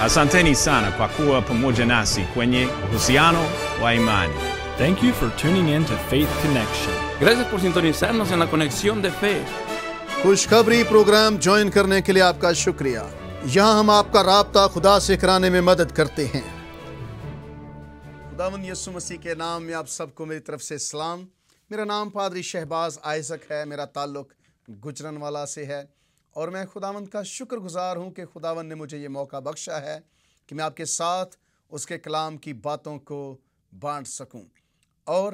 Asanteni sana kwa kuwa pamoja nasi kwenye uhusiano wa imani. Thank you for tuning in to Faith Connection. Gracias por sintonizarnos en la conexión de fe. خوشخبری کے لیے آپ کا شکریہ یہاں ہم آپ کا رابطہ خدا سے کرانے میں مدد کرتے ہیں نام میں آپ سب کو میری طرف سے اسلام میرا نام پادری شہباز ہے میرا تعلق گجرن والا سے ہے اور میں خداون کا شکر گزار ہوں کہ خداون نے مجھے یہ موقع بخشا ہے کہ میں آپ کے ساتھ اس کے کلام کی باتوں کو بانٹ سکوں اور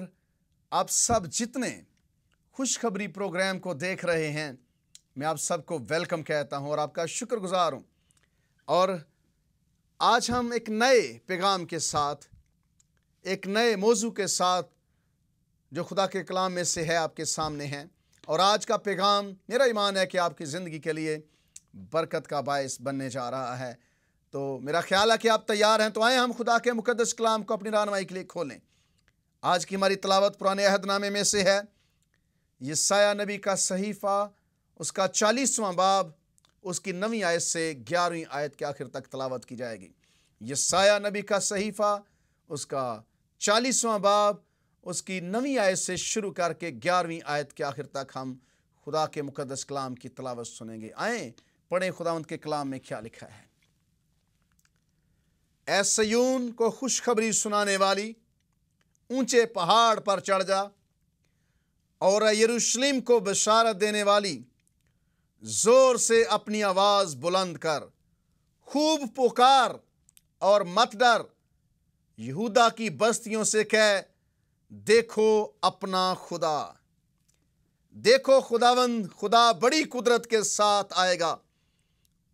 آپ سب جتنے خوشخبری پروگرام کو دیکھ رہے ہیں میں آپ سب کو ویلکم کہتا ہوں اور آپ کا شکر گزار ہوں اور آج ہم ایک نئے پیغام کے ساتھ ایک نئے موضوع کے ساتھ جو خدا کے کلام میں سے ہے آپ کے سامنے ہیں اور آج کا پیغام میرا ایمان ہے کہ آپ کی زندگی کے لیے برکت کا باعث بننے جا رہا ہے تو میرا خیال ہے کہ آپ تیار ہیں تو آئیں ہم خدا کے مقدس کلام کو اپنی رہنمائی کے لیے کھولیں آج کی ہماری تلاوت پرانے عہد نامے میں سے ہے یہ سایہ نبی کا صحیفہ اس کا چالیسواں باب اس کی نویں آیت سے گیارہویں آیت کے آخر تک تلاوت کی جائے گی یہ سایہ نبی کا صحیفہ اس کا چالیسواں باب اس کی نویں آیت سے شروع کر کے گیارہویں آیت کے آخر تک ہم خدا کے مقدس کلام کی تلاوت سنیں گے آئیں پڑھیں خدا ان کے کلام میں کیا لکھا ہے اے سیون کو خوشخبری سنانے والی اونچے پہاڑ پر چڑھ جا اور یروشلم کو بشارت دینے والی زور سے اپنی آواز بلند کر خوب پکار اور مت ڈر یہودا کی بستیوں سے کہہ دیکھو اپنا خدا دیکھو خداوند خدا بڑی قدرت کے ساتھ آئے گا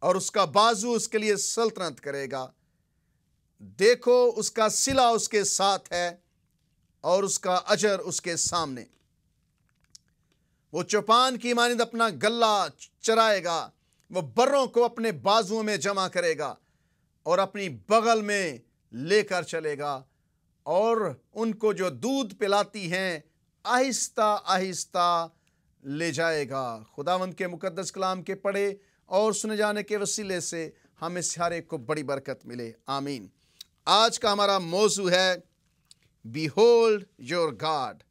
اور اس کا بازو اس کے لیے سلطنت کرے گا دیکھو اس کا سلا اس کے ساتھ ہے اور اس کا اجر اس کے سامنے وہ چوپان کی مانند اپنا گلہ چرائے گا وہ بروں کو اپنے بازوؤں میں جمع کرے گا اور اپنی بغل میں لے کر چلے گا اور ان کو جو دودھ پلاتی ہیں آہستہ آہستہ لے جائے گا خداوند کے مقدس کلام کے پڑھے اور سنے جانے کے وسیلے سے ہم اس ہارے کو بڑی برکت ملے آمین آج کا ہمارا موضوع ہے بی ہولڈ یور گاڈ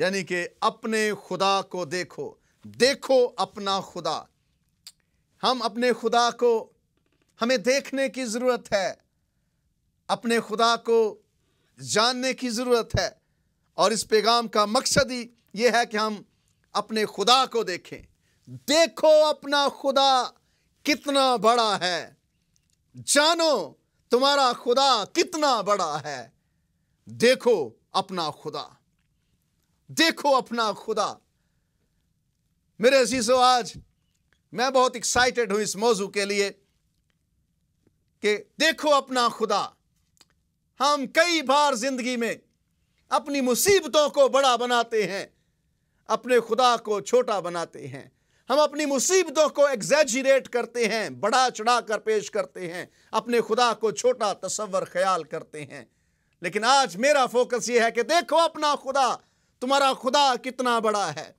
یعنی کہ اپنے خدا کو دیکھو دیکھو اپنا خدا ہم اپنے خدا کو ہمیں دیکھنے کی ضرورت ہے اپنے خدا کو جاننے کی ضرورت ہے اور اس پیغام کا مقصد ہی یہ ہے کہ ہم اپنے خدا کو دیکھیں دیکھو اپنا خدا کتنا بڑا ہے جانو تمہارا خدا کتنا بڑا ہے دیکھو اپنا خدا دیکھو اپنا خدا میرے عزیزو آج میں بہت ایکسائٹڈ ہوں اس موضوع کے لیے کہ دیکھو اپنا خدا ہم کئی بار زندگی میں اپنی مصیبتوں کو بڑا بناتے ہیں اپنے خدا کو چھوٹا بناتے ہیں ہم اپنی مصیبتوں کو ایگزیجریٹ کرتے ہیں بڑا چڑھا کر پیش کرتے ہیں اپنے خدا کو چھوٹا تصور خیال کرتے ہیں لیکن آج میرا فوکس یہ ہے کہ دیکھو اپنا خدا تمہارا خدا کتنا بڑا ہے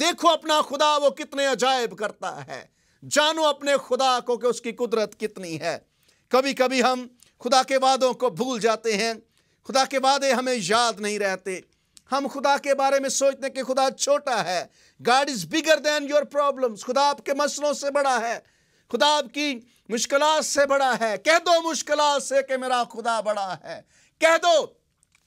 دیکھو اپنا خدا وہ کتنے عجائب کرتا ہے جانو اپنے خدا کو کہ اس کی قدرت کتنی ہے کبھی کبھی ہم خدا کے وعدوں کو بھول جاتے ہیں خدا کے وعدے ہمیں یاد نہیں رہتے ہم خدا کے بارے میں سوچتے ہیں کہ خدا چھوٹا ہے God is bigger than your problems خدا آپ کے مسئلوں سے بڑا ہے خدا آپ کی مشکلات سے بڑا ہے کہہ دو مشکلات سے کہ میرا خدا بڑا ہے کہہ دو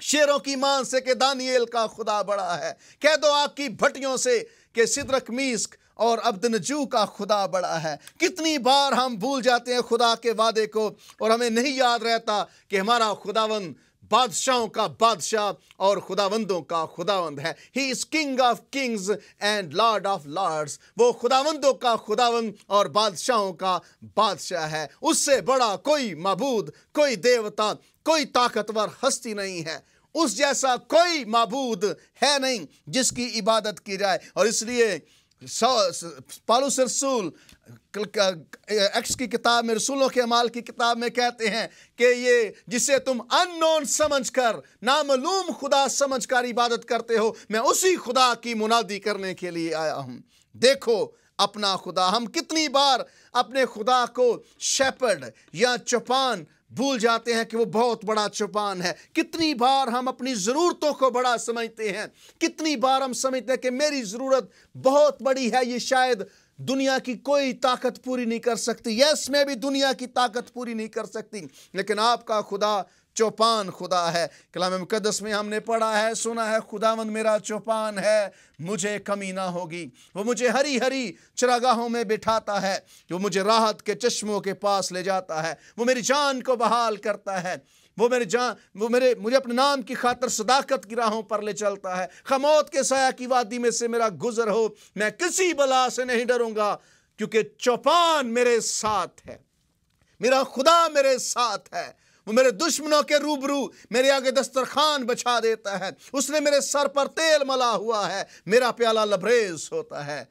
شیروں کی مان سے کہ دانیل کا خدا بڑا ہے کہہ دو آپ کی بھٹیوں سے کہ صدرک میسک اور عبد نجو کا خدا بڑا ہے کتنی بار ہم بھول جاتے ہیں خدا کے وعدے کو اور ہمیں نہیں یاد رہتا کہ ہمارا خداون بادشاہوں کا بادشاہ اور خداوندوں کا خداوند ہے he is king of kings and lord of lords وہ خداوندوں کا خداوند اور بادشاہوں کا بادشاہ ہے اس سے بڑا کوئی معبود کوئی دیوتا کوئی طاقتور ہستی نہیں ہے اس جیسا کوئی معبود ہے نہیں جس کی عبادت کی جائے اور اس لیے پالوس رسول ایکس کی کتاب میں رسولوں کے عمال کی کتاب میں کہتے ہیں کہ یہ جسے تم ان نون سمجھ کر نامعلوم خدا سمجھ کر عبادت کرتے ہو میں اسی خدا کی منادی کرنے کے لیے آیا ہوں دیکھو اپنا خدا ہم کتنی بار اپنے خدا کو شیپرڈ یا چپان بھول جاتے ہیں کہ وہ بہت بڑا چوپان ہے کتنی بار ہم اپنی ضرورتوں کو بڑا سمجھتے ہیں کتنی بار ہم سمجھتے ہیں کہ میری ضرورت بہت بڑی ہے یہ شاید دنیا کی کوئی طاقت پوری نہیں کر سکتی یس میں بھی دنیا کی طاقت پوری نہیں کر سکتی لیکن آپ کا خدا چوپان خدا ہے کلام مقدس میں ہم نے پڑھا ہے سنا ہے خدا مند میرا چوپان ہے مجھے کمی نہ ہوگی وہ مجھے ہری ہری چراگاہوں میں بٹھاتا ہے وہ مجھے راحت کے چشموں کے پاس لے جاتا ہے وہ میری جان کو بحال کرتا ہے وہ میرے جان وہ میرے مجھے اپنے نام کی خاطر صداقت کی راہوں پر لے چلتا ہے خموت کے سایہ کی وادی میں سے میرا گزر ہو میں کسی بلا سے نہیں ڈروں گا کیونکہ چوپان میرے ساتھ ہے میرا خدا میرے ساتھ ہے وہ میرے دشمنوں کے روبرو میرے آگے دسترخوان بچھا دیتا ہے اس نے میرے سر پر تیل ملا ہوا ہے میرا پیالہ لبریز ہوتا ہے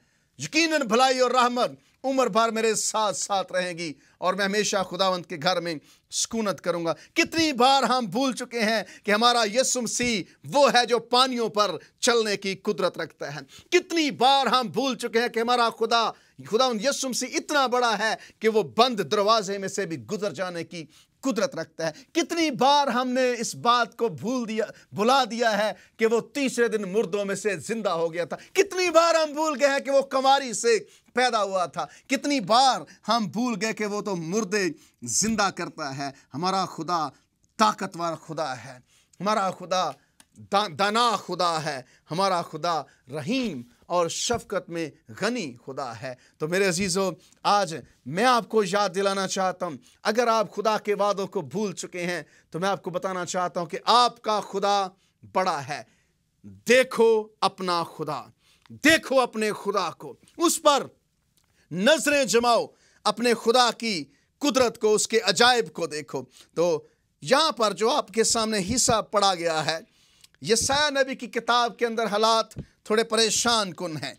یقیناً بھلائی اور رحمت عمر بھر میرے ساتھ ساتھ رہیں گی اور میں ہمیشہ خداوند کے گھر میں سکونت کروں گا کتنی بار ہم بھول چکے ہیں کہ ہمارا یسم سی وہ ہے جو پانیوں پر چلنے کی قدرت رکھتا ہے کتنی بار ہم بھول چکے ہیں کہ ہمارا خدا خداوند یسم سی اتنا بڑا ہے کہ وہ بند دروازے میں سے بھی گزر جانے کی قدرت رکھتا ہے کتنی بار ہم نے اس بات کو بھول دیا بلا دیا ہے کہ وہ تیسرے دن مردوں میں سے زندہ ہو گیا تھا کتنی بار ہم بھول گئے ہیں کہ وہ کماری سے پیدا ہوا تھا کتنی بار ہم بھول گئے کہ وہ تو مردے زندہ کرتا ہے ہمارا خدا طاقتور خدا ہے ہمارا خدا دانا خدا ہے ہمارا خدا رحیم اور شفقت میں غنی خدا ہے تو میرے عزیزوں آج میں آپ کو یاد دلانا چاہتا ہوں اگر آپ خدا کے وعدوں کو بھول چکے ہیں تو میں آپ کو بتانا چاہتا ہوں کہ آپ کا خدا بڑا ہے دیکھو اپنا خدا دیکھو اپنے خدا کو اس پر نظریں جماؤ اپنے خدا کی قدرت کو اس کے عجائب کو دیکھو تو یہاں پر جو آپ کے سامنے حصہ پڑا گیا ہے یسیہ نبی کی کتاب کے اندر حالات تھوڑے پریشان کن ہیں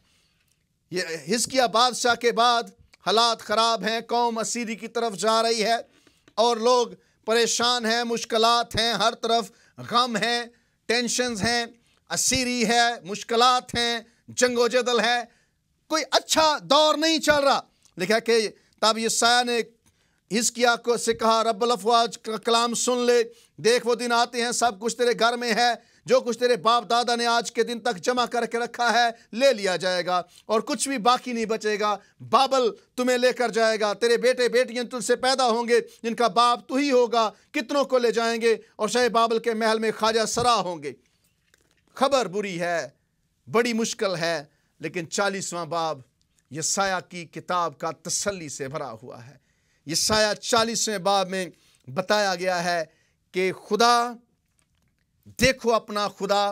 یہ حزکیا بادشاہ کے بعد حالات خراب ہیں قوم اسیری کی طرف جا رہی ہے اور لوگ پریشان ہیں مشکلات ہیں ہر طرف غم ہیں ٹینشنز ہیں اسیری ہے مشکلات ہیں جنگ و جدل ہے کوئی اچھا دور نہیں چل رہا لکھا کہ تاب سایہ نے حزکیا کو سے کہا رب الافواج کا کلام سن لے دیکھ وہ دن آتے ہیں سب کچھ تیرے گھر میں ہے جو کچھ تیرے باپ دادا نے آج کے دن تک جمع کر کے رکھا ہے لے لیا جائے گا اور کچھ بھی باقی نہیں بچے گا بابل تمہیں لے کر جائے گا تیرے بیٹے بیٹیاں تل سے پیدا ہوں گے جن کا باپ تو ہی ہوگا کتنوں کو لے جائیں گے اور شاہ بابل کے محل میں خواجہ سرا ہوں گے خبر بری ہے بڑی مشکل ہے لیکن چالیسواں باب یہ سایہ کی کتاب کا تسلی سے بھرا ہوا ہے یہ سایہ چالیسویں باب میں بتایا گیا ہے کہ خدا دیکھو اپنا خدا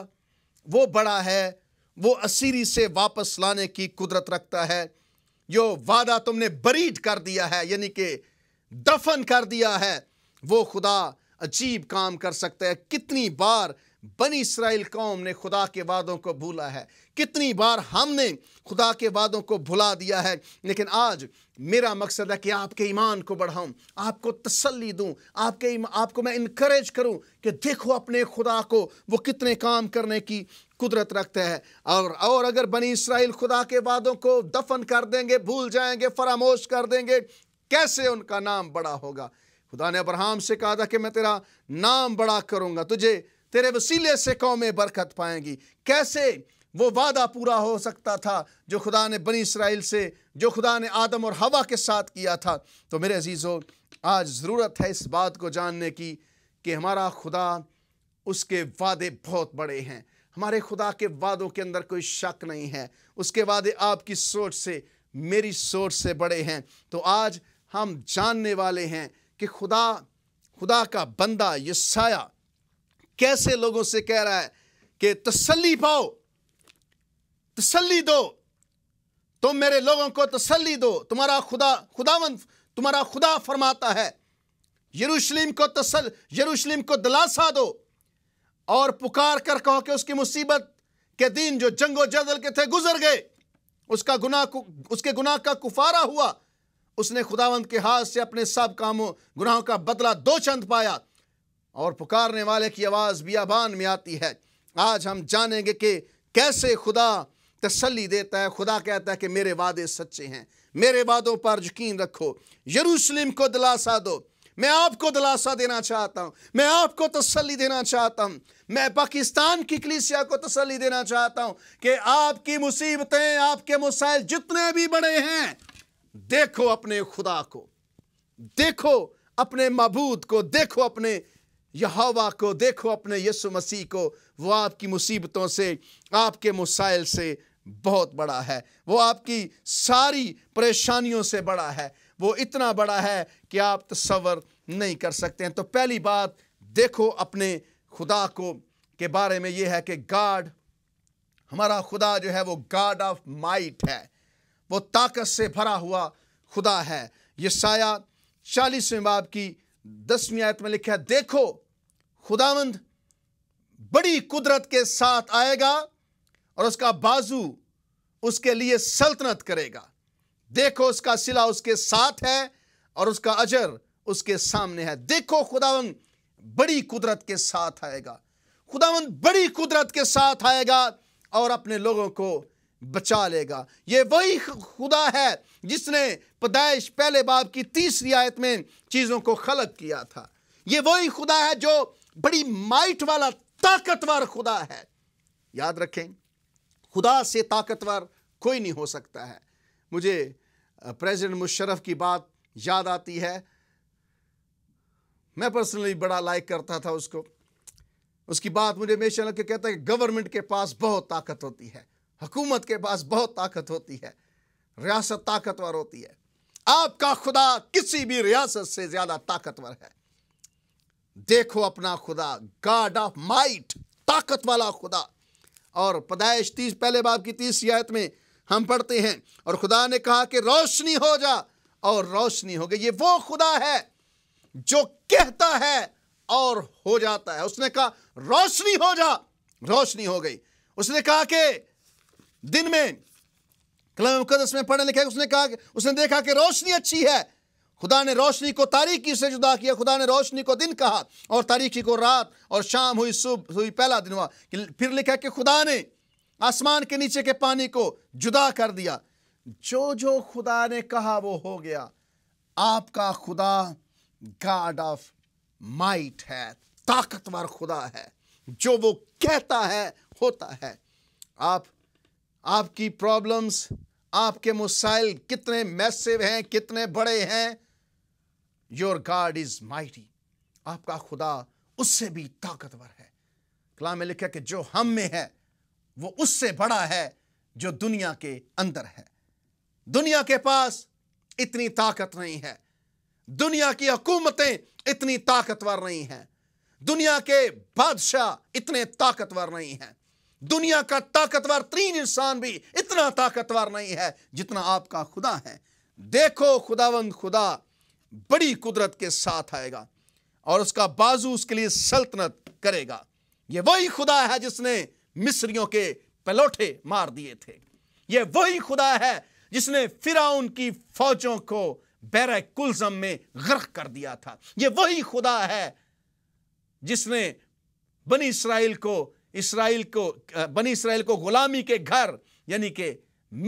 وہ بڑا ہے وہ اسیری سے واپس لانے کی قدرت رکھتا ہے جو وعدہ تم نے بریڈ کر دیا ہے یعنی کہ دفن کر دیا ہے وہ خدا عجیب کام کر سکتا ہے کتنی بار بنی اسرائیل قوم نے خدا کے وعدوں کو بھولا ہے کتنی بار ہم نے خدا کے وعدوں کو بھلا دیا ہے لیکن آج میرا مقصد ہے کہ آپ کے ایمان کو بڑھاؤں آپ کو تسلی دوں آپ کے آپ کو میں انکریج کروں کہ دیکھو اپنے خدا کو وہ کتنے کام کرنے کی قدرت رکھتے ہیں اور اور اگر بنی اسرائیل خدا کے وعدوں کو دفن کر دیں گے بھول جائیں گے فراموش کر دیں گے کیسے ان کا نام بڑا ہوگا خدا نے ابراہم سے کہا تھا کہ میں تیرا نام بڑا کروں گا تجھے تیرے وسیلے سے قوم برکت پائیں گی کیسے وہ وعدہ پورا ہو سکتا تھا جو خدا نے بنی اسرائیل سے جو خدا نے آدم اور ہوا کے ساتھ کیا تھا تو میرے عزیزو آج ضرورت ہے اس بات کو جاننے کی کہ ہمارا خدا اس کے وعدے بہت بڑے ہیں ہمارے خدا کے وعدوں کے اندر کوئی شک نہیں ہے اس کے وعدے آپ کی سوچ سے میری سوچ سے بڑے ہیں تو آج ہم جاننے والے ہیں کہ خدا خدا کا بندہ یہ سایہ کیسے لوگوں سے کہہ رہا ہے کہ تسلی پاؤ تسلی دو تم میرے لوگوں کو تسلی دو تمہارا خدا خداون تمہارا خدا فرماتا ہے یروشلم کو تسل یروشلم کو دلاسا دو اور پکار کر کہو کہ اس کی مصیبت کے دن جو جنگ و جدل کے تھے گزر گئے اس کا گنا گناہ کا کفارا ہوا اس نے خداوند کے ہاتھ سے اپنے سب کاموں گناہوں کا بدلہ دو چند پایا اور پکارنے والے کی آواز بیابان میں آتی ہے آج ہم جانیں گے کہ کیسے خدا تسلی دیتا ہے خدا کہتا ہے کہ میرے وعدے سچے ہیں میرے وعدوں پر یقین رکھو یروسلم کو دلاسا دو میں آپ کو دلاسا دینا چاہتا ہوں میں آپ کو تسلی دینا چاہتا ہوں میں پاکستان کی کلیسیا کو تسلی دینا چاہتا ہوں کہ آپ کی مصیبتیں آپ کے مسائل جتنے بھی بڑے ہیں دیکھو اپنے خدا کو دیکھو اپنے معبود کو دیکھو اپنے یہ ہوا کو دیکھو اپنے یسو مسیح کو وہ آپ کی مصیبتوں سے آپ کے مسائل سے بہت بڑا ہے وہ آپ کی ساری پریشانیوں سے بڑا ہے وہ اتنا بڑا ہے کہ آپ تصور نہیں کر سکتے ہیں تو پہلی بات دیکھو اپنے خدا کو کے بارے میں یہ ہے کہ گاڈ ہمارا خدا جو ہے وہ گاڈ آف مائٹ ہے وہ طاقت سے بھرا ہوا خدا ہے یہ سایہ چالیسویں باب کی آیت میں لکھا ہے دیکھو خداوند بڑی قدرت کے ساتھ آئے گا اور اس کا بازو اس کے لیے سلطنت کرے گا دیکھو اس کا سلا اس کے ساتھ ہے اور اس کا اجر اس کے سامنے ہے دیکھو خداون بڑی قدرت کے ساتھ آئے گا خداون بڑی قدرت کے ساتھ آئے گا اور اپنے لوگوں کو بچا لے گا یہ وہی خدا ہے جس نے پدائش پہلے باب کی تیسری آیت میں چیزوں کو خلق کیا تھا یہ وہی خدا ہے جو بڑی مائٹ والا طاقتور خدا ہے یاد رکھیں خدا سے طاقتور کوئی نہیں ہو سکتا ہے مجھے پریزیڈنٹ مشرف کی بات یاد آتی ہے میں پرسنلی بڑا لائک کرتا تھا اس کو اس کی بات مجھے کہتا ہے کہ گورنمنٹ کے پاس بہت طاقت ہوتی ہے حکومت کے پاس بہت طاقت ہوتی ہے ریاست طاقتور ہوتی ہے آپ کا خدا کسی بھی ریاست سے زیادہ طاقتور ہے دیکھو اپنا خدا خدا آف مائٹ طاقت والا اور تیس پہلے کی آیت میں ہم پڑھتے ہیں اور خدا نے کہا کہ روشنی ہو جا اور روشنی ہو گئی یہ وہ خدا ہے جو کہتا ہے اور ہو جاتا ہے اس نے کہا روشنی ہو جا روشنی ہو گئی اس نے کہا کہ دن میں کلام مقدس میں اس لکھا دیکھا کہ روشنی اچھی ہے خدا نے روشنی کو تاریخی سے جدا کیا خدا نے روشنی کو دن کہا اور تاریخی کو رات اور شام ہوئی صبح ہوئی پہلا دن ہوا پھر لکھا کہ خدا نے آسمان کے نیچے کے پانی کو جدا کر دیا جو جو خدا نے کہا وہ ہو گیا آپ کا خدا گاڈ آف مائٹ ہے طاقتور خدا ہے جو وہ کہتا ہے ہوتا ہے آپ آپ کی پرابلمز آپ کے مسائل کتنے میسیو ہیں کتنے بڑے ہیں یور گاڈ از مائٹی آپ کا خدا اس سے بھی طاقتور ہے کلام میں لکھا کہ جو ہم میں ہے وہ اس سے بڑا ہے جو دنیا کے اندر ہے دنیا کے پاس اتنی طاقت نہیں ہے دنیا کی حکومتیں اتنی طاقتور نہیں ہیں دنیا کے بادشاہ اتنے طاقتور نہیں ہیں دنیا کا طاقتور ترین انسان بھی اتنا طاقتور نہیں ہے جتنا آپ کا خدا ہے دیکھو خداوند خدا بڑی قدرت کے ساتھ آئے گا اور اس کا بازو اس کے لیے سلطنت کرے گا یہ وہی خدا ہے جس نے مصریوں کے پلوٹے مار دیے تھے یہ وہی خدا ہے جس نے فراؤن کی فوجوں کو بیرہ کلزم میں غرق کر دیا تھا یہ وہی خدا ہے جس نے بنی اسرائیل کو اسرائیل کو بنی اسرائیل کو غلامی کے گھر یعنی کہ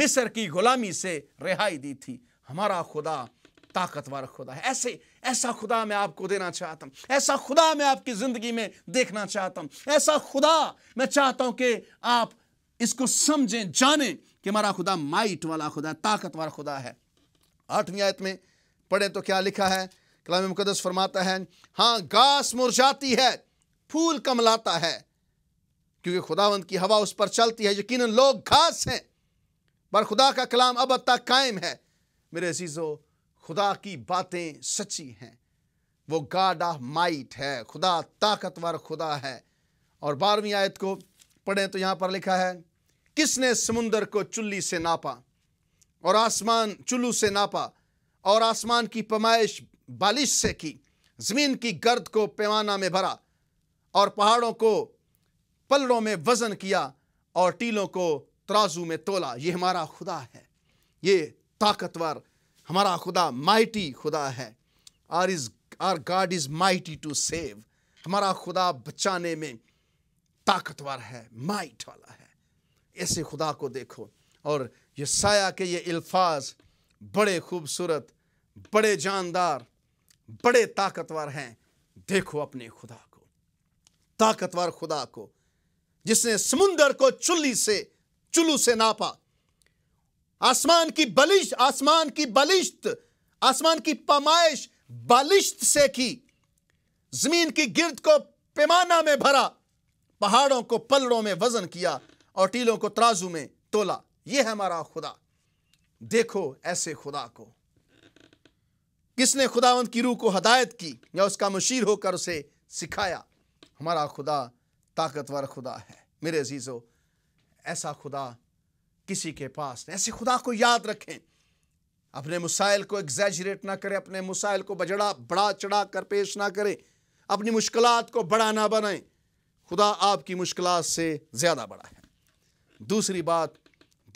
مصر کی غلامی سے رہائی دی تھی ہمارا خدا طاقتور خدا ہے ایسے ایسا خدا میں آپ کو دینا چاہتا ہوں ایسا خدا میں آپ کی زندگی میں دیکھنا چاہتا ہوں ایسا خدا میں چاہتا ہوں کہ آپ اس کو سمجھیں جانیں کہ ہمارا خدا مائٹ والا خدا طاقتور خدا ہے آٹھویں آیت میں پڑھیں تو کیا لکھا ہے کلام مقدس فرماتا ہے ہاں گاس مرجاتی ہے پھول کملاتا ہے کیونکہ خداوند کی ہوا اس پر چلتی ہے یقیناً لوگ گھاس ہیں بر خدا کا کلام اب تک قائم ہے میرے عزیزو خدا کی باتیں سچی ہیں وہ گاڈ آف مائٹ ہے خدا طاقتور خدا ہے اور بارہویں آیت کو پڑھیں تو یہاں پر لکھا ہے کس نے سمندر کو چلی سے ناپا اور آسمان چلو سے ناپا اور آسمان کی پیمائش بالش سے کی زمین کی گرد کو پیمانہ میں بھرا اور پہاڑوں کو پلڑوں میں وزن کیا اور ٹیلوں کو ترازو میں تولا یہ ہمارا خدا ہے یہ طاقتور ہمارا خدا مائٹی خدا ہے گاڈ مائٹی ٹو سیو ہمارا خدا بچانے میں طاقتور ہے مائٹ والا ہے ایسے خدا کو دیکھو اور یہ سایہ کے یہ الفاظ بڑے خوبصورت بڑے جاندار بڑے طاقتور ہیں دیکھو اپنے خدا کو طاقتور خدا کو جس نے سمندر کو چلی سے چلو سے ناپا آسمان کی بلش آسمان کی بلشت آسمان کی پمائش بالشت سے کی زمین کی گرد کو پیمانہ میں بھرا پہاڑوں کو پلڑوں میں وزن کیا اور ٹیلوں کو ترازو میں تولا یہ ہے ہمارا خدا دیکھو ایسے خدا کو کس نے خدا ان کی روح کو ہدایت کی یا اس کا مشیر ہو کر اسے سکھایا ہمارا خدا طاقتور خدا ہے میرے عزیزو ایسا خدا کسی کے پاس نہیں ایسے خدا کو یاد رکھیں اپنے مسائل کو ایگزیجریٹ نہ کریں اپنے مسائل کو بجڑا بڑا چڑھا کر پیش نہ کریں اپنی مشکلات کو بڑا نہ بنائیں خدا آپ کی مشکلات سے زیادہ بڑا ہے دوسری بات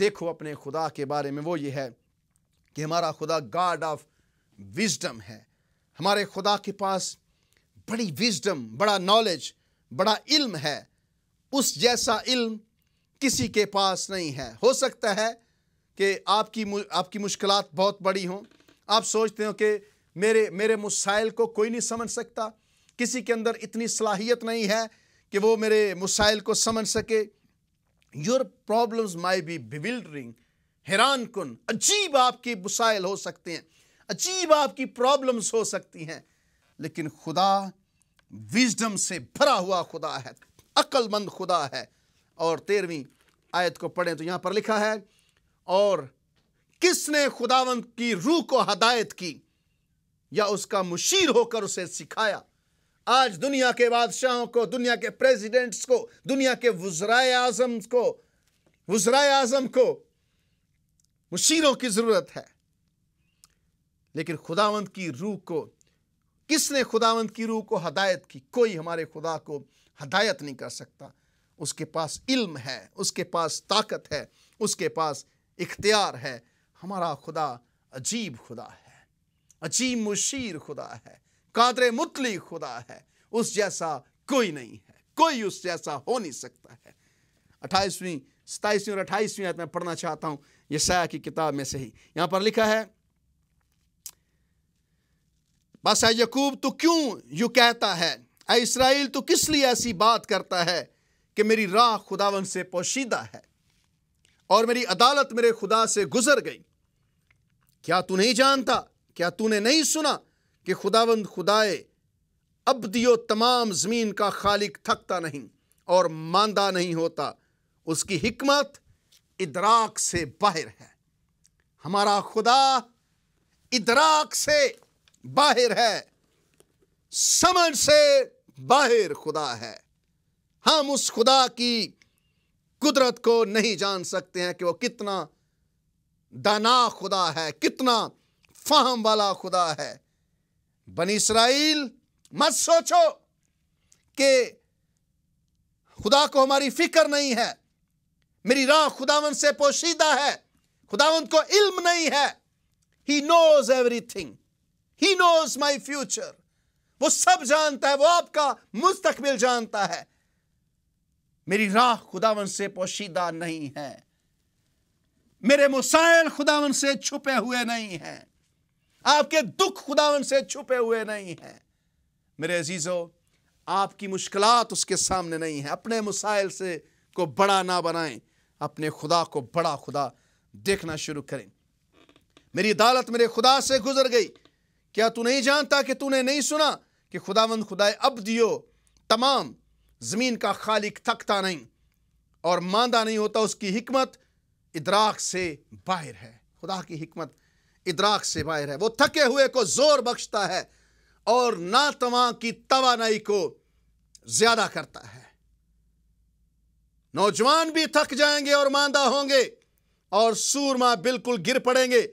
دیکھو اپنے خدا کے بارے میں وہ یہ ہے کہ ہمارا خدا گاڈ آف وزڈم ہے ہمارے خدا کے پاس بڑی وزڈم بڑا نالج بڑا علم ہے اس جیسا علم کسی کے پاس نہیں ہے ہو سکتا ہے کہ آپ کی آپ کی مشکلات بہت بڑی ہوں آپ سوچتے ہو کہ میرے میرے مسائل کو کوئی نہیں سمجھ سکتا کسی کے اندر اتنی صلاحیت نہیں ہے کہ وہ میرے مسائل کو سمجھ سکے your problems may be bewildering حیران کن عجیب آپ کی مسائل ہو سکتے ہیں عجیب آپ کی پرابلمز ہو سکتی ہیں لیکن خدا ویزڈم سے بھرا ہوا خدا ہے عقل مند خدا ہے اور تیرہویں آیت کو پڑھیں تو یہاں پر لکھا ہے اور کس نے خداوند کی روح کو ہدایت کی یا اس کا مشیر ہو کر اسے سکھایا آج دنیا کے بادشاہوں کو دنیا کے پریزیڈنٹس کو دنیا کے وزرائے اعظم کو وزرائے اعظم کو مشیروں کی ضرورت ہے لیکن خداوند کی روح کو کس نے خداوند کی روح کو ہدایت کی کوئی ہمارے خدا کو ہدایت نہیں کر سکتا اس کے پاس علم ہے اس کے پاس طاقت ہے اس کے پاس اختیار ہے ہمارا خدا عجیب خدا ہے عجیب مشیر خدا ہے قادر مطلی خدا ہے اس جیسا کوئی نہیں ہے کوئی اس جیسا ہو نہیں سکتا ہے اٹھائیسویں ستائیسویں اور اٹھائیسویں میں پڑھنا چاہتا ہوں یہ سیاہ کی کتاب میں سے ہی یہاں پر لکھا ہے یقوب تو کیوں یوں کہتا ہے اے اسرائیل تو کس لیے ایسی بات کرتا ہے کہ میری راہ خداون سے پوشیدہ ہے اور میری عدالت میرے خدا سے گزر گئی کیا تو نہیں جانتا کیا تو نے نہیں سنا کہ خداوند خدائے ابدی و تمام زمین کا خالق تھکتا نہیں اور ماندہ نہیں ہوتا اس کی حکمت ادراک سے باہر ہے ہمارا خدا ادراک سے باہر ہے سمجھ سے باہر خدا ہے ہم اس خدا کی قدرت کو نہیں جان سکتے ہیں کہ وہ کتنا دانا خدا ہے کتنا فہم والا خدا ہے بنی اسرائیل مت سوچو کہ خدا کو ہماری فکر نہیں ہے میری راہ خداون سے پوشیدہ ہے خداون کو علم نہیں ہے he knows everything he knows my future وہ سب جانتا ہے وہ آپ کا مستقبل جانتا ہے میری راہ خداون سے پوشیدہ نہیں ہے میرے مسائل خداون سے چھپے ہوئے نہیں ہیں آپ کے دکھ خداون سے چھپے ہوئے نہیں ہیں میرے عزیزو آپ کی مشکلات اس کے سامنے نہیں ہیں اپنے مسائل سے کو بڑا نہ بنائیں اپنے خدا کو بڑا خدا دیکھنا شروع کریں میری عدالت میرے خدا سے گزر گئی کیا تو نہیں جانتا کہ تو نے نہیں سنا کہ خدا مند خدا اب تمام زمین کا خالق تھکتا نہیں اور ماندہ نہیں ہوتا اس کی حکمت ادراک سے باہر ہے خدا کی حکمت ادراک سے باہر ہے وہ تھکے ہوئے کو زور بخشتا ہے اور ناتواں کی توانائی کو زیادہ کرتا ہے نوجوان بھی تھک جائیں گے اور ماندہ ہوں گے اور سورما بالکل گر پڑیں گے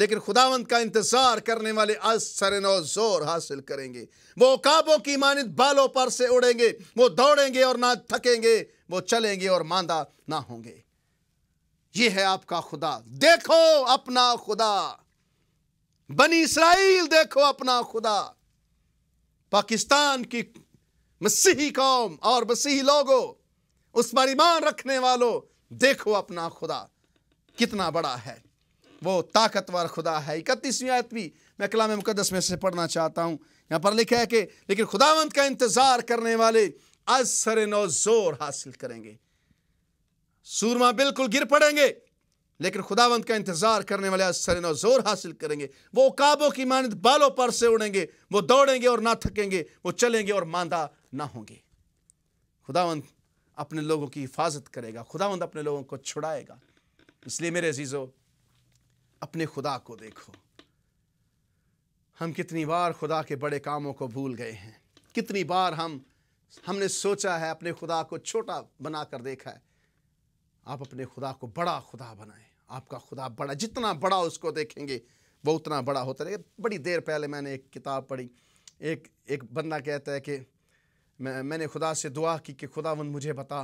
لیکن خداوند کا انتظار کرنے والے سر نو زور حاصل کریں گے وہ کعبوں کی مانند بالوں پر سے اڑیں گے وہ دوڑیں گے اور نہ تھکیں گے وہ چلیں گے اور ماندہ نہ ہوں گے یہ ہے آپ کا خدا دیکھو اپنا خدا بنی اسرائیل دیکھو اپنا خدا پاکستان کی مسیحی قوم اور مسیحی لوگوں اس پر ایمان رکھنے والوں دیکھو اپنا خدا کتنا بڑا ہے وہ طاقتور خدا ہے اکتیسویں آیت بھی میں کلام مقدس میں سے پڑھنا چاہتا ہوں یہاں پر لکھا ہے کہ لیکن خداوند کا انتظار کرنے والے از سر نو زور حاصل کریں گے سورما بالکل گر پڑیں گے لیکن خداوند کا انتظار کرنے والے از سر نو زور حاصل کریں گے وہ کعبوں کی مانند بالوں پر سے اڑیں گے وہ دوڑیں گے اور نہ تھکیں گے وہ چلیں گے اور ماندہ نہ ہوں گے خداوند اپنے لوگوں کی حفاظت کرے گا خداوند اپنے لوگوں کو چھڑائے گا اس لیے میرے عزیزو اپنے خدا کو دیکھو ہم کتنی بار خدا کے بڑے کاموں کو بھول گئے ہیں کتنی بار ہم ہم نے سوچا ہے اپنے خدا کو چھوٹا بنا کر دیکھا ہے آپ اپنے خدا کو بڑا خدا بنائیں آپ کا خدا بڑا جتنا بڑا اس کو دیکھیں گے وہ اتنا بڑا ہوتا رہے گا بڑی دیر پہلے میں نے ایک کتاب پڑھی ایک ایک بندہ کہتا ہے کہ میں میں نے خدا سے دعا کی کہ خدا مجھے بتا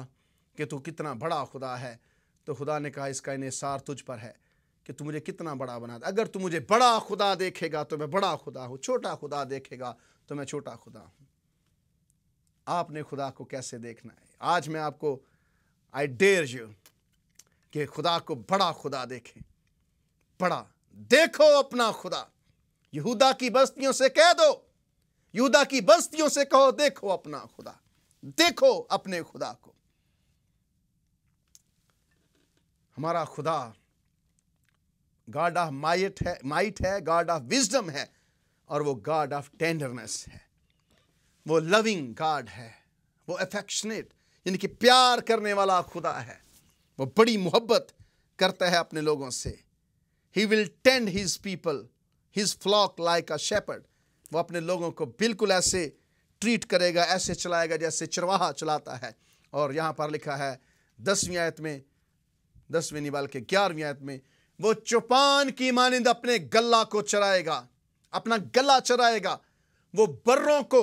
کہ تو کتنا بڑا خدا ہے تو خدا نے کہا اس کا انحصار تجھ پر ہے کہ تم مجھے کتنا بڑا بنا دے اگر تم مجھے بڑا خدا دیکھے گا تو میں بڑا خدا ہوں چھوٹا خدا دیکھے گا تو میں چھوٹا خدا ہوں آپ نے خدا کو کیسے دیکھنا ہے آج میں آپ کو آئی یو کہ خدا کو بڑا خدا دیکھیں بڑا دیکھو اپنا خدا یہودا کی بستیوں سے کہہ دو یہودا کی بستیوں سے کہو دیکھو اپنا خدا دیکھو اپنے خدا کو ہمارا خدا گاڈ آف مائٹ ہے مائٹ ہے گاڈ آف وزڈم ہے اور وہ گاڈ آف ٹینڈرنس ہے وہ لونگ گاڈ ہے وہ افیکشنیٹ یعنی کہ پیار کرنے والا خدا ہے وہ بڑی محبت کرتا ہے اپنے لوگوں سے he will tend his people his flock like a shepherd وہ اپنے لوگوں کو بالکل ایسے ٹریٹ کرے گا ایسے چلائے گا جیسے چرواہا چلاتا ہے اور یہاں پر لکھا ہے دسویں آیت میں دسویں نبال کے گیارہویں آیت میں وہ چوپان کی مانند اپنے گلہ کو چرائے گا اپنا گلہ چرائے گا وہ بروں کو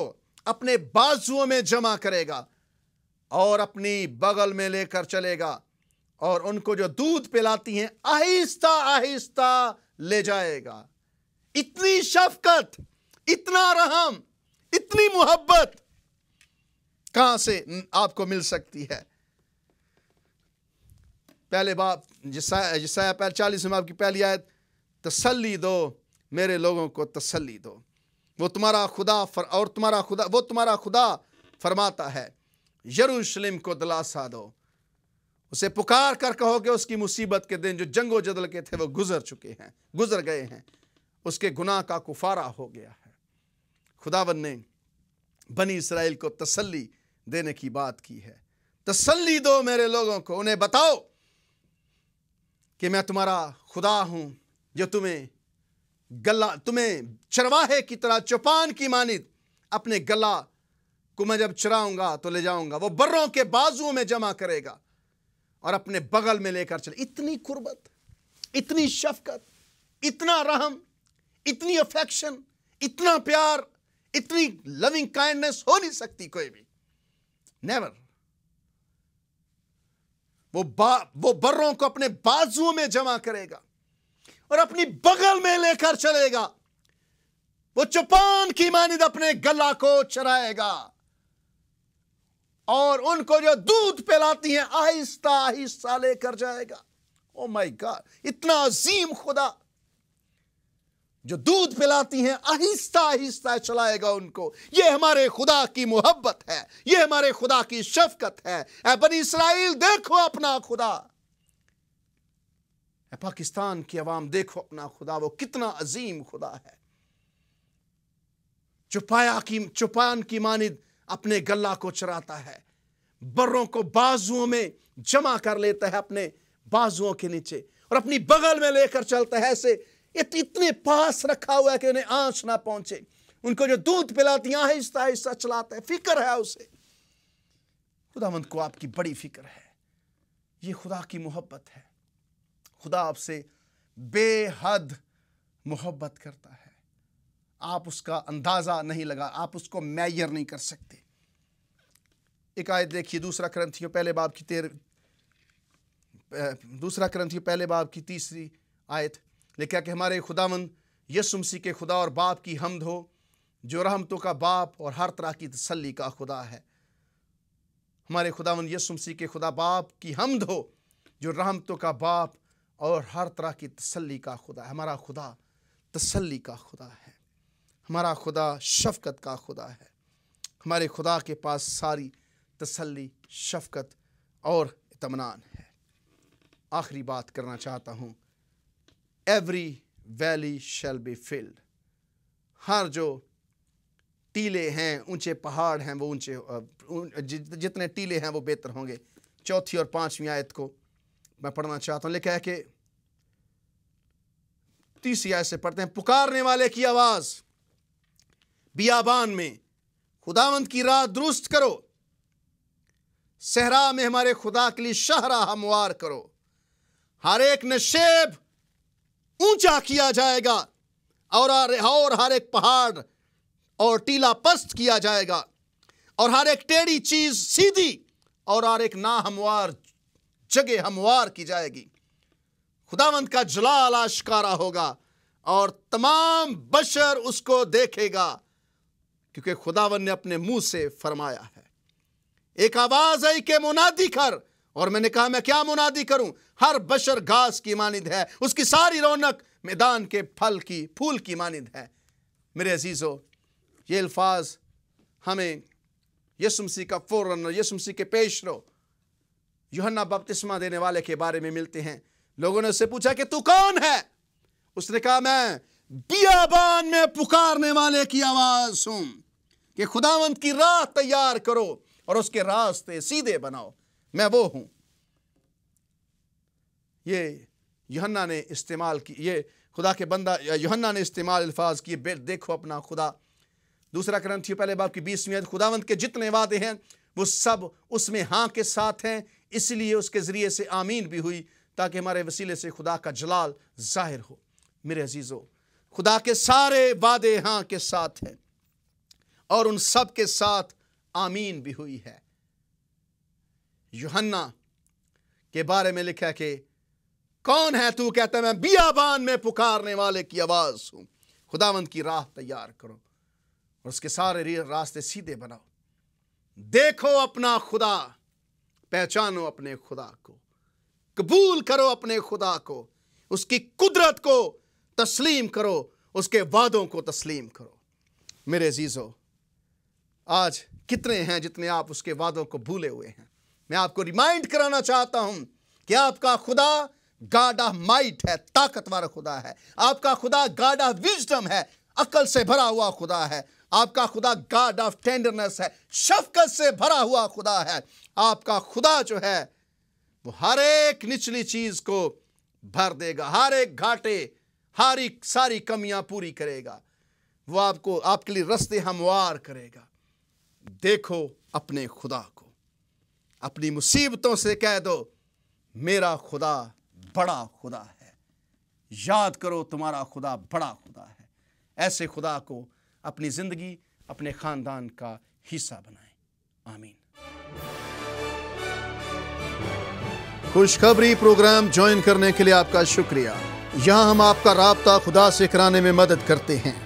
اپنے بازو میں جمع کرے گا اور اپنی بغل میں لے کر چلے گا اور ان کو جو دودھ پلاتی ہیں آہستہ آہستہ لے جائے گا اتنی شفقت اتنا رحم اتنی محبت کہاں سے آپ کو مل سکتی ہے پہلے باپ جسایا پہلے چالیس میں باپ کی پہلی آیت تسلی دو میرے لوگوں کو تسلی دو وہ تمہارا خدا اور تمہارا خدا وہ تمہارا خدا فرماتا ہے یروشلم کو دلاسا دو اسے پکار کر کہو کہ اس کی مصیبت کے دن جو جنگ و جدل کے تھے وہ گزر چکے ہیں گزر گئے ہیں اس کے گناہ کا کفارہ ہو گیا ہے خداون نے بنی اسرائیل کو تسلی دینے کی بات کی ہے تسلی دو میرے لوگوں کو انہیں بتاؤ کہ میں تمہارا خدا ہوں جو تمہیں گلہ تمہیں چرواہے کی طرح چوپان کی مانند اپنے گلہ کو میں جب چراؤں گا تو لے جاؤں گا وہ بروں کے بازو میں جمع کرے گا اور اپنے بغل میں لے کر چلے اتنی قربت اتنی شفقت اتنا رحم اتنی افیکشن اتنا پیار اتنی لونگ کائنڈنس ہو نہیں سکتی کوئی بھی نیور وہ بروں کو اپنے بازو میں جمع کرے گا اور اپنی بغل میں لے کر چلے گا وہ چپان کی مانند اپنے گلا کو چرائے گا اور ان کو جو دودھ پلاتی ہیں آہستہ آہستہ لے کر جائے گا مائی oh گاڈ اتنا عظیم خدا جو دودھ پلاتی ہیں آہستہ آہستہ چلائے گا ان کو یہ ہمارے خدا کی محبت ہے یہ ہمارے خدا کی شفقت ہے اے بنی اسرائیل دیکھو اپنا خدا اے پاکستان کی عوام دیکھو اپنا خدا وہ کتنا عظیم خدا ہے چپایا کی چپان کی ماند اپنے گلہ کو چراتا ہے بروں کو بازوں میں جمع کر لیتا ہے اپنے بازوں کے نیچے اور اپنی بغل میں لے کر چلتا ہے ایسے اتنے پاس رکھا ہوا ہے کہ انہیں آنچ نہ پہنچے ان کو جو دودھ پلاتی ہیں آہستہ آہستہ چلاتا ہے فکر ہے اسے خدا مند کو آپ کی بڑی فکر ہے یہ خدا کی محبت ہے خدا آپ سے بے حد محبت کرتا ہے آپ اس کا اندازہ نہیں لگا آپ اس کو میئر نہیں کر سکتے ایک آیت دیکھیے دوسرا کرنتھیوں پہلے باپ کی تیر دوسرا کرن پہلے باپ کی تیسری آیت لکھا کہ ہمارے خداون کے خدا اور باپ کی حمد ہو جو رحمتوں کا باپ اور ہر طرح کی تسلی کا خدا ہے ہمارے خداون مسیح کے خدا باپ کی حمد ہو جو رحمتوں کا باپ اور ہر طرح کی تسلی کا خدا ہے ہمارا خدا تسلی کا خدا ہے ہمارا خدا شفقت کا خدا ہے ہمارے خدا کے پاس ساری تسلی شفقت اور اطمینان ہے آخری بات کرنا چاہتا ہوں every valley shall be filled ہر جو ٹیلے ہیں اونچے پہاڑ ہیں وہ اونچے جتنے ٹیلے ہیں وہ بہتر ہوں گے چوتھی اور پانچویں آیت کو میں پڑھنا چاہتا ہوں لکھا ہے کہ تیسری آیت سے پڑھتے ہیں پکارنے والے کی آواز بیابان میں خداوند کی راہ درست کرو صحرا میں ہمارے خدا کے لیے شاہراہ ہموار کرو ہر ایک نشیب اونچا کیا جائے گا اور ہر ایک پہاڑ اور ٹیلا پست کیا جائے گا اور ہر ایک ٹیڑھی چیز سیدھی اور ہر ایک نا ہموار جگہ ہموار کی جائے گی خداوند کا جلال آشکارا ہوگا اور تمام بشر اس کو دیکھے گا کیونکہ خداون نے اپنے منہ سے فرمایا ہے ایک آواز آئی کہ منادی کر اور میں نے کہا میں کیا منادی کروں ہر بشر گھاس کی مانند ہے اس کی ساری رونق میدان کے پھل کی پھول کی مانند ہے میرے عزیزو یہ الفاظ ہمیں یسمسی کا فوراً یسمسی کے پیش رو یپسما دینے والے کے بارے میں ملتے ہیں لوگوں نے اس سے پوچھا کہ تو کون ہے اس نے کہا میں بیابان میں پکارنے والے کی آواز ہوں کہ خداوند کی راہ تیار کرو اور اس کے راستے سیدھے بناؤ میں وہ ہوں یہ یوہنہ نے استعمال کی یہ خدا کے بندہ یوہنہ نے استعمال الفاظ کیے دیکھو اپنا خدا دوسرا کرن تھی پہلے باپ کی بیسویں خداوند کے جتنے وعدے ہیں وہ سب اس میں ہاں کے ساتھ ہیں اس لیے اس کے ذریعے سے آمین بھی ہوئی تاکہ ہمارے وسیلے سے خدا کا جلال ظاہر ہو میرے عزیزو خدا کے سارے وعدے ہاں کے ساتھ ہیں اور ان سب کے ساتھ آمین بھی ہوئی ہے یوہنا کے بارے میں لکھا کہ کون ہے تو کہتا ہے میں بیابان میں پکارنے والے کی آواز ہوں خداوند کی راہ تیار کرو اور اس کے سارے راستے سیدھے بناؤ دیکھو اپنا خدا پہچانو اپنے خدا کو قبول کرو اپنے خدا کو اس کی قدرت کو تسلیم کرو اس کے وعدوں کو تسلیم کرو میرے عزیزو آج کتنے ہیں جتنے آپ اس کے وعدوں کو بھولے ہوئے ہیں میں آپ کو ریمائنڈ کرانا چاہتا ہوں کہ آپ کا خدا گاڈ آف مائٹ ہے طاقتور خدا ہے آپ کا خدا گاڈ وزڈم ہے عقل سے بھرا ہوا خدا ہے آپ کا خدا گاڈ آف ٹینڈرنس ہے شفقت سے بھرا ہوا خدا ہے آپ کا خدا جو ہے وہ ہر ایک نچلی چیز کو بھر دے گا ہر ایک گھاٹے ہر ایک ساری کمیاں پوری کرے گا وہ آپ کو آپ کے لیے رستے ہموار کرے گا دیکھو اپنے خدا کو اپنی مصیبتوں سے کہہ دو میرا خدا بڑا خدا ہے یاد کرو تمہارا خدا بڑا خدا ہے ایسے خدا کو اپنی زندگی اپنے خاندان کا حصہ بنائیں آمین خوشخبری پروگرام جوائن کرنے کے لیے آپ کا شکریہ یہاں ہم آپ کا رابطہ خدا سے کرانے میں مدد کرتے ہیں